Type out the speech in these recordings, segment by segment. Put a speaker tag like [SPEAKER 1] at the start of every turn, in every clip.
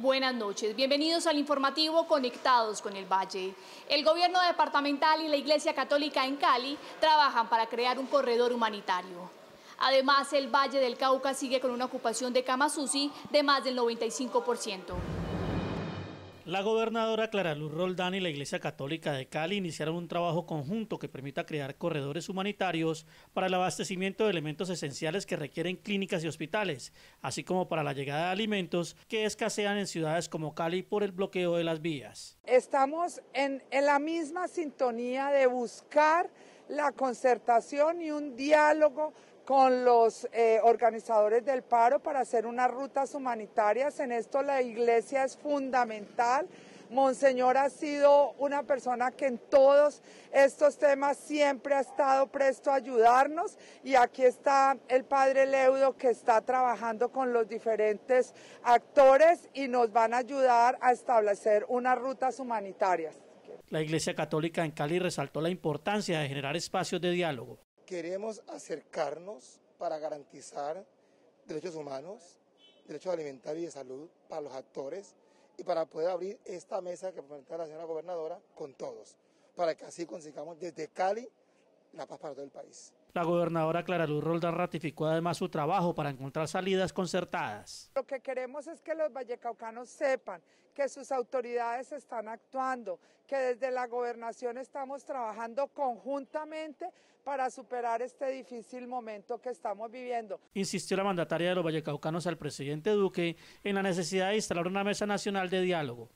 [SPEAKER 1] Buenas noches, bienvenidos al informativo Conectados con el Valle. El gobierno departamental y la Iglesia Católica en Cali trabajan para crear un corredor humanitario. Además, el Valle del Cauca sigue con una ocupación de camas de más del 95%.
[SPEAKER 2] La gobernadora Clara Luz Roldán y la Iglesia Católica de Cali iniciaron un trabajo conjunto que permita crear corredores humanitarios para el abastecimiento de elementos esenciales que requieren clínicas y hospitales, así como para la llegada de alimentos que escasean en ciudades como Cali por el bloqueo de las vías.
[SPEAKER 3] Estamos en la misma sintonía de buscar la concertación y un diálogo con los eh, organizadores del paro para hacer unas rutas humanitarias. En esto la iglesia es fundamental. Monseñor ha sido una persona que en todos estos temas siempre ha estado presto a ayudarnos y aquí está el padre Leudo que está trabajando con los diferentes actores y nos van a ayudar a establecer unas rutas humanitarias.
[SPEAKER 2] La Iglesia Católica en Cali resaltó la importancia de generar espacios de diálogo queremos acercarnos para garantizar derechos humanos, derechos alimentarios y de salud para los actores y para poder abrir esta mesa que presenta la señora gobernadora con todos, para que así consigamos desde Cali la paz para todo el país. La gobernadora Clara Luz Roldán ratificó además su trabajo para encontrar salidas concertadas.
[SPEAKER 3] Lo que queremos es que los vallecaucanos sepan que sus autoridades están actuando, que desde la gobernación estamos trabajando conjuntamente para superar este difícil momento que estamos viviendo.
[SPEAKER 2] Insistió la mandataria de los vallecaucanos al presidente Duque en la necesidad de instalar una mesa nacional de diálogo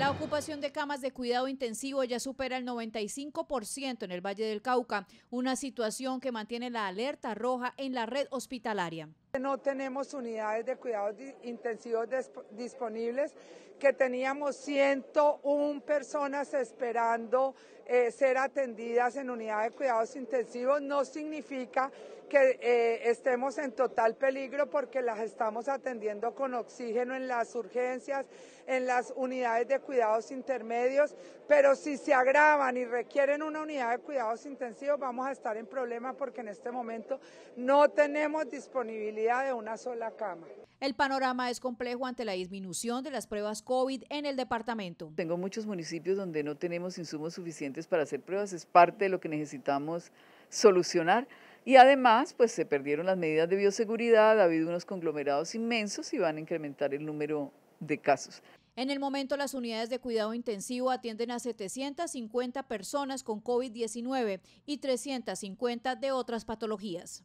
[SPEAKER 1] la ocupación de camas de cuidado intensivo ya supera el 95% en el Valle del Cauca, una situación que mantiene la alerta roja en la red hospitalaria.
[SPEAKER 3] No tenemos unidades de cuidados intensivos disponibles, que teníamos 101 personas esperando eh, ser atendidas en unidades de cuidados intensivos. No significa que eh, estemos en total peligro porque las estamos atendiendo con oxígeno en las urgencias, en las unidades de cuidados intermedios, pero si se agravan y requieren una unidad de cuidados intensivos vamos a estar en problema porque en este momento no tenemos disponibilidad de una sola cama. El panorama es complejo ante la disminución de las pruebas COVID en el departamento.
[SPEAKER 1] Tengo
[SPEAKER 4] muchos municipios donde no tenemos insumos suficientes para hacer pruebas, es parte de lo que necesitamos solucionar. Y además, pues se perdieron las medidas de bioseguridad, ha habido unos conglomerados inmensos y van a incrementar el número de casos.
[SPEAKER 1] En el momento, las unidades de cuidado intensivo atienden a 750 personas con COVID-19 y 350 de otras patologías.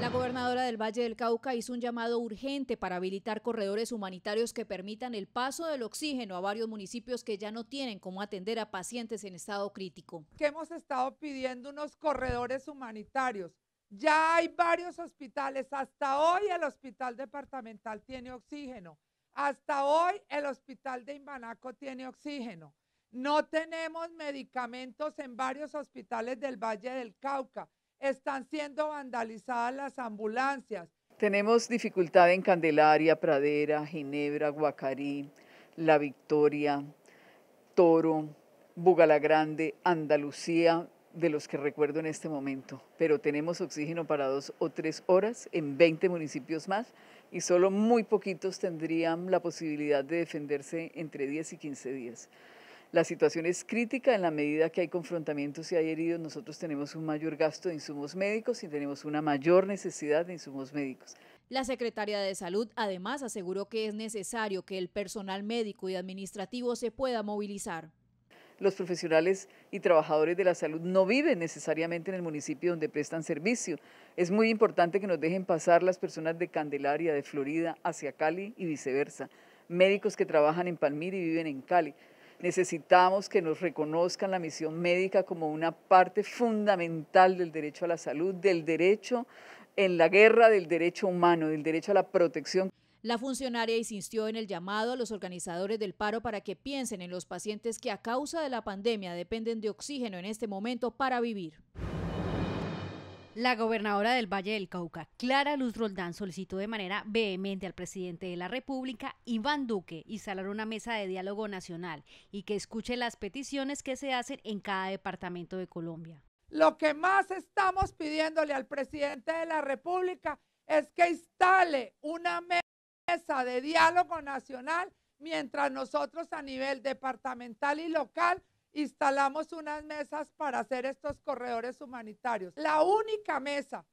[SPEAKER 1] La gobernadora del Valle del Cauca hizo un llamado urgente para habilitar corredores humanitarios que permitan el paso del oxígeno a varios municipios que ya no tienen cómo atender a pacientes en estado crítico.
[SPEAKER 3] hemos estado pidiendo unos corredores humanitarios. Ya hay varios hospitales. Hasta hoy el hospital departamental tiene oxígeno. Hasta hoy el hospital de Imbanaco tiene oxígeno. No tenemos medicamentos en varios hospitales del Valle del Cauca están siendo vandalizadas las ambulancias.
[SPEAKER 4] Tenemos dificultad en Candelaria, Pradera, Ginebra, Guacarí, La Victoria, Toro, Bugalagrande, Andalucía, de los que recuerdo en este momento, pero tenemos oxígeno para dos o tres horas en 20 municipios más y solo muy poquitos tendrían la posibilidad de defenderse entre 10 y 15 días. La situación es crítica en la medida que hay confrontamientos y hay heridos. Nosotros tenemos un mayor gasto de insumos médicos y tenemos una mayor necesidad de insumos médicos.
[SPEAKER 1] La secretaria de Salud además aseguró que es necesario que el personal médico y administrativo se pueda movilizar
[SPEAKER 4] los profesionales y trabajadores de la salud no viven necesariamente en el municipio donde prestan servicio. Es muy importante que nos dejen pasar las personas de Candelaria, de Florida, hacia Cali y viceversa. Médicos que trabajan en Palmira y viven en Cali. Necesitamos que nos reconozcan la misión médica como una parte fundamental del derecho a la salud, del derecho en la guerra, del derecho humano, del derecho a la protección.
[SPEAKER 1] La funcionaria insistió en el llamado a los organizadores del paro para que piensen en los pacientes que a causa de la pandemia dependen de oxígeno en este momento para vivir. La gobernadora del Valle del Cauca, Clara Luz Roldán, solicitó de manera vehemente al presidente de la República, Iván Duque, instalar una mesa de diálogo nacional y que escuche las peticiones que se hacen en cada departamento
[SPEAKER 3] de Colombia. Lo que más estamos pidiéndole al presidente de la República es que instale una mesa de diálogo nacional mientras nosotros a nivel departamental y local instalamos unas mesas para hacer estos corredores humanitarios. La única mesa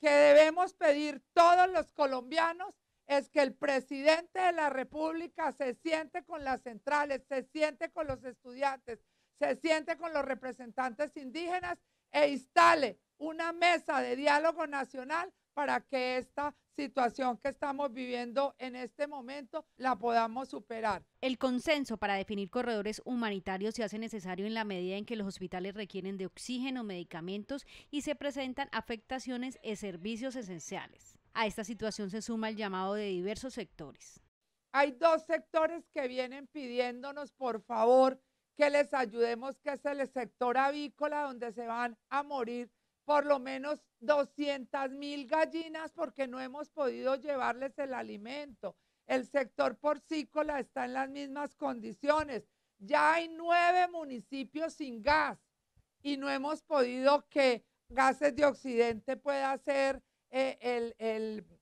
[SPEAKER 3] que debemos pedir todos los colombianos es que el presidente de la República se siente con las centrales, se siente con los estudiantes, se siente con los representantes indígenas e instale una mesa de diálogo nacional para que esta situación que estamos viviendo en este momento la podamos superar.
[SPEAKER 1] El consenso para definir corredores humanitarios se hace necesario en la medida en que los hospitales requieren de oxígeno, medicamentos y se presentan afectaciones en servicios esenciales.
[SPEAKER 3] A esta situación se suma el llamado de diversos sectores. Hay dos sectores que vienen pidiéndonos, por favor, que les ayudemos, que es el sector avícola, donde se van a morir por lo menos 200 mil gallinas porque no hemos podido llevarles el alimento. El sector porcícola está en las mismas condiciones. Ya hay nueve municipios sin gas y no hemos podido que gases de Occidente pueda ser eh,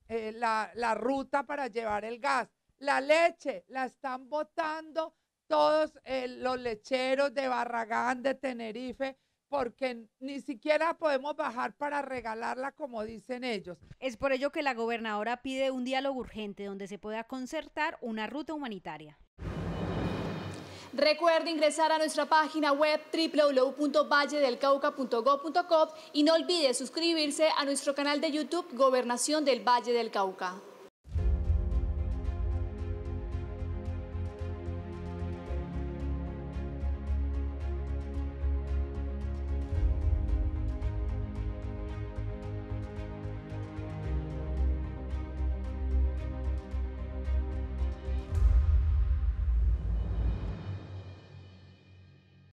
[SPEAKER 3] eh, la, ruta para llevar el gas. La leche la están botando todos eh, los lecheros de Barragán, de Tenerife, porque ni siquiera podemos bajar para regalarla como dicen ellos. Es por ello que la gobernadora pide un diálogo urgente donde se pueda concertar una ruta humanitaria.
[SPEAKER 1] Recuerde ingresar a nuestra página web www.valledelcauca.gov.co y no olvide suscribirse a nuestro canal de YouTube Gobernación del Valle del Cauca.